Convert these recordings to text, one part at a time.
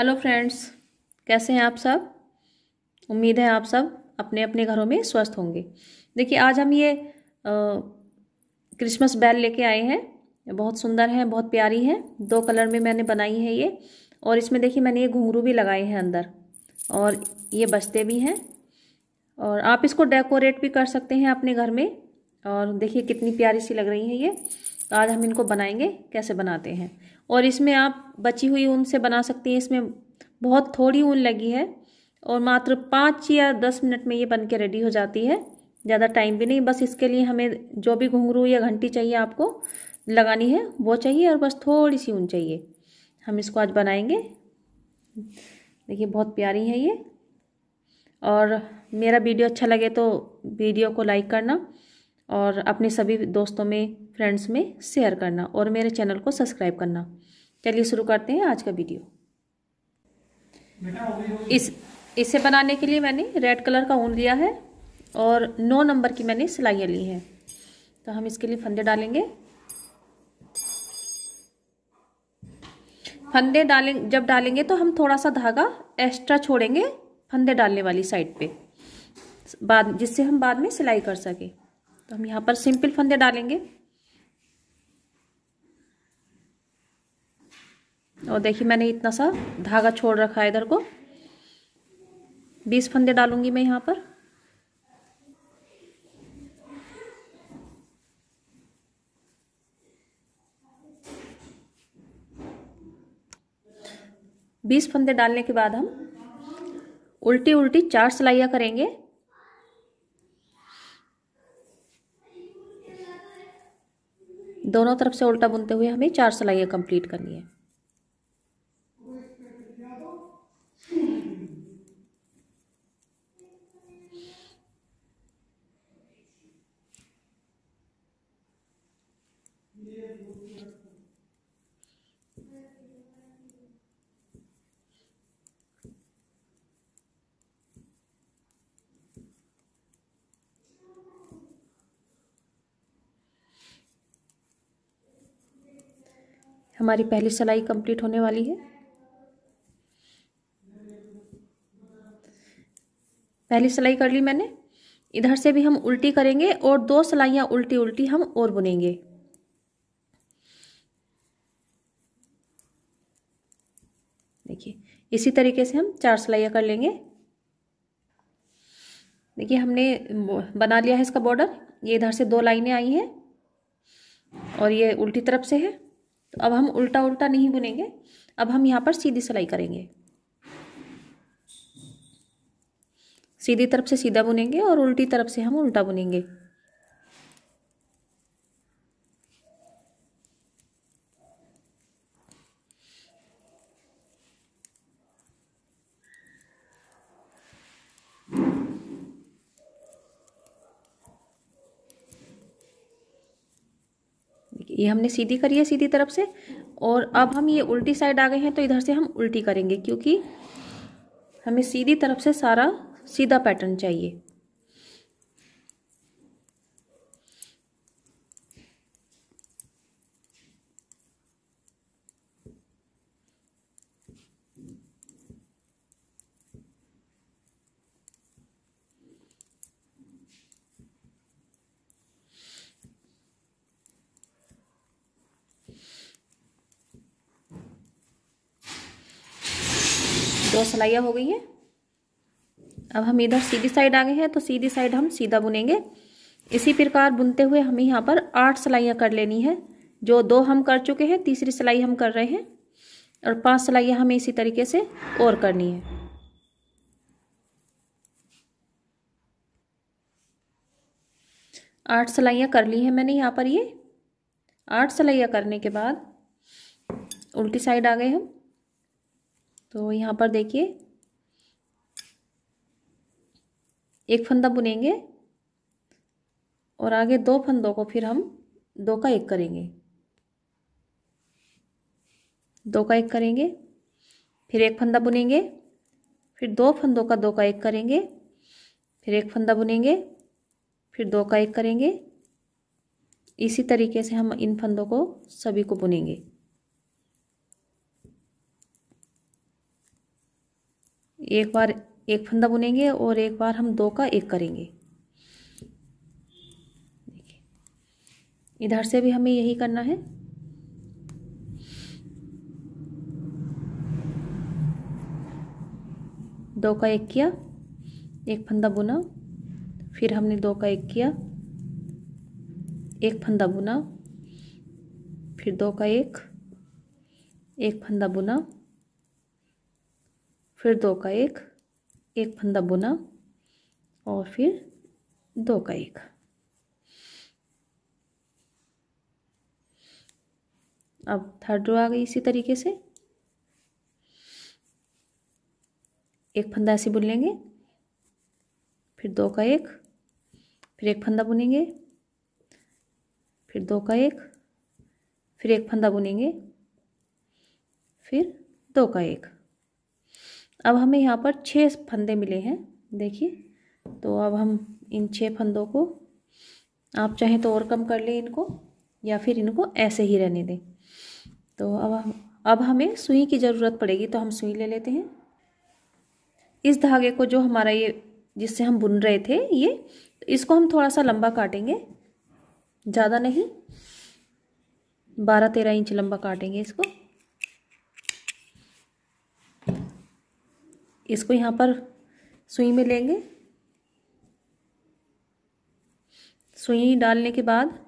Hello friends कैसे हैं आप सब उम्मीद है आप सब अपने अपने घरों में स्वस्थ होंगे देखिए आज हम ये क्रिसमस बेल लेके आए हैं बहुत सुंदर है बहुत प्यारी है दो कलर में मैंने बनाई है ये और इसमें देखिए मैंने ये घुंघरू भी लगाए हैं अंदर और ये बचते भी हैं और आप इसको डेकोरेट भी कर सकते हैं अपने घर में और देखिए कितनी प्यारी सी लग रही है ये तो आज हम इनको बनाएंगे कैसे बनाते हैं और इसमें आप बची हुई ऊन से बना सकती हैं इसमें बहुत थोड़ी ऊन लगी है और मात्र पाँच या दस मिनट में ये बन के रेडी हो जाती है ज़्यादा टाइम भी नहीं बस इसके लिए हमें जो भी घुंघरू या घंटी चाहिए आपको लगानी है वो चाहिए और बस थोड़ी सी ऊन चाहिए हम इसको आज बनाएंगे देखिए बहुत प्यारी है ये और मेरा वीडियो अच्छा लगे तो वीडियो को लाइक करना और अपने सभी दोस्तों में फ्रेंड्स में शेयर करना और मेरे चैनल को सब्सक्राइब करना चलिए शुरू करते हैं आज का वीडियो इस इसे बनाने के लिए मैंने रेड कलर का ऊन लिया है और नौ नंबर की मैंने सिलाइयाँ ली हैं तो हम इसके लिए फंदे डालेंगे फंदे डालें जब डालेंगे तो हम थोड़ा सा धागा एक्स्ट्रा छोड़ेंगे फंदे डालने वाली साइड पे बाद जिससे हम बाद में सिलाई कर सकें तो हम यहाँ पर सिंपल फंदे डालेंगे और देखिए मैंने इतना सा धागा छोड़ रखा है इधर को बीस फंदे डालूंगी मैं यहाँ पर बीस फंदे डालने के बाद हम उल्टी उल्टी चार सिलाइयाँ करेंगे दोनों तरफ से उल्टा बुनते हुए हमें चार सिलाइयाँ कंप्लीट करनी है हमारी पहली सिलाई कंप्लीट होने वाली है पहली सिलाई कर ली मैंने इधर से भी हम उल्टी करेंगे और दो सिलाइयाँ उल्टी उल्टी हम और बुनेंगे देखिए इसी तरीके से हम चार सिलाइयाँ कर लेंगे देखिए हमने बना लिया है इसका बॉर्डर ये इधर से दो लाइनें आई हैं और ये उल्टी तरफ से है अब हम उल्टा उल्टा नहीं बुनेंगे अब हम यहाँ पर सीधी सिलाई करेंगे सीधी तरफ से सीधा बुनेंगे और उल्टी तरफ से हम उल्टा बुनेंगे ये हमने सीधी करी है सीधी तरफ से और अब हम ये उल्टी साइड आ गए हैं तो इधर से हम उल्टी करेंगे क्योंकि हमें सीधी तरफ से सारा सीधा पैटर्न चाहिए दो सिलाइयाँ हो गई हैं अब हम इधर सीधी साइड आ गए हैं तो सीधी साइड हम सीधा बुनेंगे इसी प्रकार बुनते हुए हमें यहाँ पर आठ सिलाइयाँ कर लेनी है जो दो हम कर चुके हैं तीसरी सिलाई हम कर रहे हैं और पांच सिलाइयाँ हमें इसी तरीके से और करनी है आठ सिलाइयाँ कर ली हैं मैंने यहाँ पर ये आठ सिलाइयाँ करने के बाद उल्टी साइड आ गए हम तो यहाँ पर देखिए एक फंदा बुनेंगे और आगे दो फंदों को फिर हम दो का एक करेंगे दो का एक करेंगे फिर एक फंदा बुनेंगे फिर दो फंदों का दो का एक करेंगे फिर एक फंदा बुनेंगे फिर दो का एक करेंगे इसी तरीके से हम इन फंदों को सभी को बुनेंगे एक बार एक फंदा बुनेंगे और एक बार हम दो का एक करेंगे इधर से भी हमें यही करना है दो का एक किया एक फंदा बुना फिर हमने दो का एक किया एक फंदा बुना फिर दो का एक एक फंदा बुना फिर दो का एक एक फंदा बुना और फिर दो का एक अब थर्ड रो आ गई इसी तरीके से एक फंदा ऐसे बुन लेंगे फिर दो का एक फिर एक फंदा बुनेंगे फिर दो का एक फिर एक फंदा बुनेंगे फिर दो का एक अब हमें यहाँ पर छः फंदे मिले हैं देखिए तो अब हम इन छः फंदों को आप चाहें तो और कम कर लें इनको या फिर इनको ऐसे ही रहने दें तो अब हम अब हमें सुई की ज़रूरत पड़ेगी तो हम सुई ले लेते हैं इस धागे को जो हमारा ये जिससे हम बुन रहे थे ये इसको हम थोड़ा सा लंबा काटेंगे ज़्यादा नहीं बारह तेरह इंच लंबा काटेंगे इसको इसको यहाँ पर सुई में लेंगे सुई डालने के बाद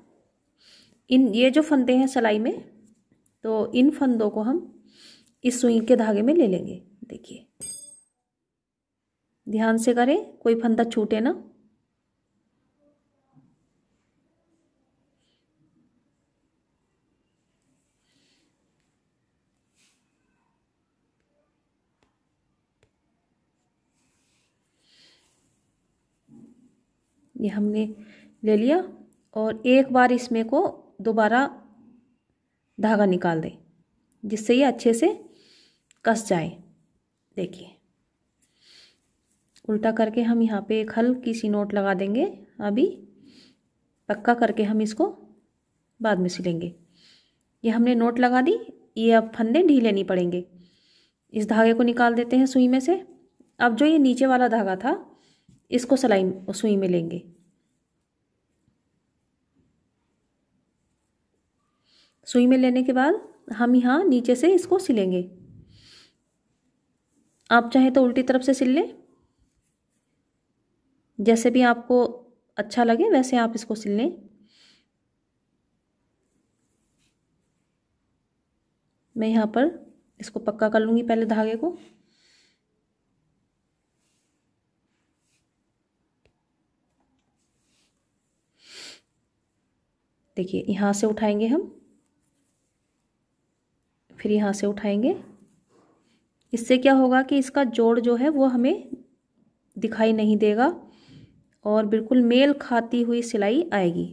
इन ये जो फंदे हैं सलाई में तो इन फंदों को हम इस सुई के धागे में ले लेंगे देखिए ध्यान से करें कोई फंदा छूटे ना ये हमने ले लिया और एक बार इसमें को दोबारा धागा निकाल दें जिससे ये अच्छे से कस जाए देखिए उल्टा करके हम यहाँ पे एक हल्की सी नोट लगा देंगे अभी पक्का करके हम इसको बाद में सिलेंगे ये हमने नोट लगा दी ये अब फंदे ढीले नहीं पड़ेंगे इस धागे को निकाल देते हैं सुई में से अब जो ये नीचे वाला धागा था इसको सलाई सुई में लेंगे सुई में लेने के बाद हम यहाँ नीचे से इसको सिलेंगे आप चाहे तो उल्टी तरफ से सिल लें जैसे भी आपको अच्छा लगे वैसे आप इसको सिल लें मैं यहाँ पर इसको पक्का कर लूँगी पहले धागे को देखिए यहाँ से उठाएंगे हम फिर यहाँ से उठाएंगे इससे क्या होगा कि इसका जोड़ जो है वो हमें दिखाई नहीं देगा और बिल्कुल मेल खाती हुई सिलाई आएगी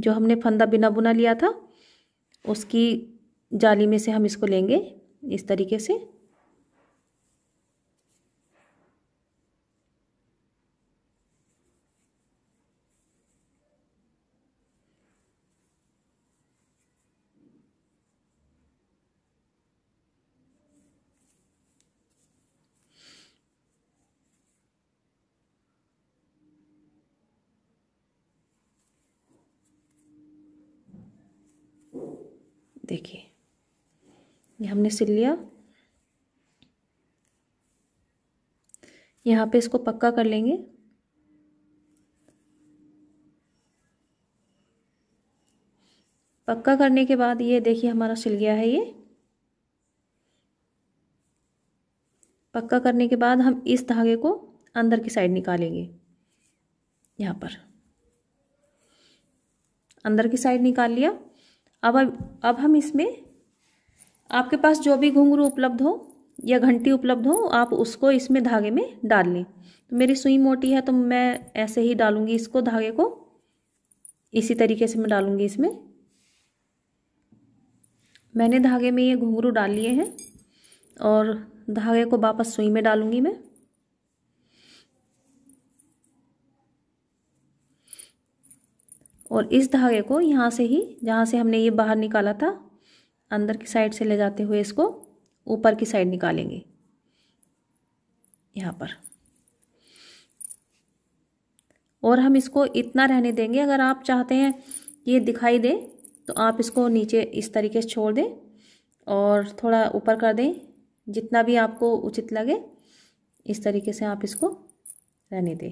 जो हमने फंदा बिना बुना लिया था उसकी जाली में से हम इसको लेंगे इस तरीके से देखिए ये हमने सिल लिया यहाँ पे इसको पक्का कर लेंगे पक्का करने के बाद ये देखिए हमारा सिल गया है ये पक्का करने के बाद हम इस धागे को अंदर की साइड निकालेंगे यहाँ पर अंदर की साइड निकाल लिया अब अब हम इसमें आपके पास जो भी घुंघरू उपलब्ध हो या घंटी उपलब्ध हो आप उसको इसमें धागे में डाल लें तो मेरी सुई मोटी है तो मैं ऐसे ही डालूंगी इसको धागे को इसी तरीके से मैं डालूंगी इसमें मैंने धागे में ये घुंघरू डाल लिए हैं और धागे को वापस सुई में डालूंगी मैं और इस धागे को यहाँ से ही जहाँ से हमने ये बाहर निकाला था अंदर की साइड से ले जाते हुए इसको ऊपर की साइड निकालेंगे यहाँ पर और हम इसको इतना रहने देंगे अगर आप चाहते हैं ये दिखाई दे तो आप इसको नीचे इस तरीके से छोड़ दें और थोड़ा ऊपर कर दें जितना भी आपको उचित लगे इस तरीके से आप इसको रहने दें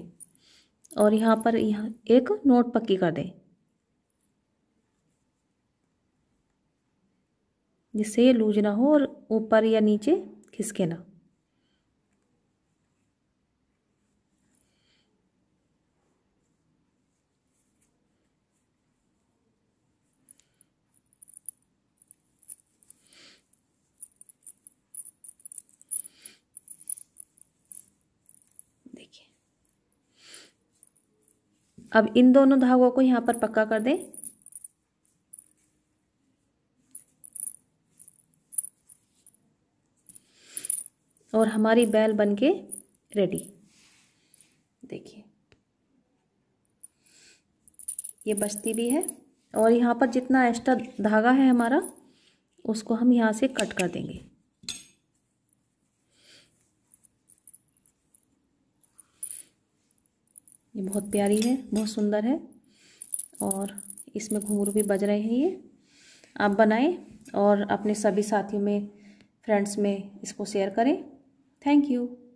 और यहाँ पर यहाँ एक नोट पक्की कर दें जिससे ये लूज ना हो और ऊपर या नीचे खिसके ना अब इन दोनों धागों को यहाँ पर पक्का कर दें और हमारी बैल बन के रेडी देखिए ये बचती भी है और यहाँ पर जितना एक्स्ट्रा धागा है हमारा उसको हम यहाँ से कट कर देंगे ये बहुत प्यारी है बहुत सुंदर है और इसमें घुंघरू भी बज रहे हैं ये आप बनाएं और अपने सभी साथियों में फ्रेंड्स में इसको शेयर करें Thank you.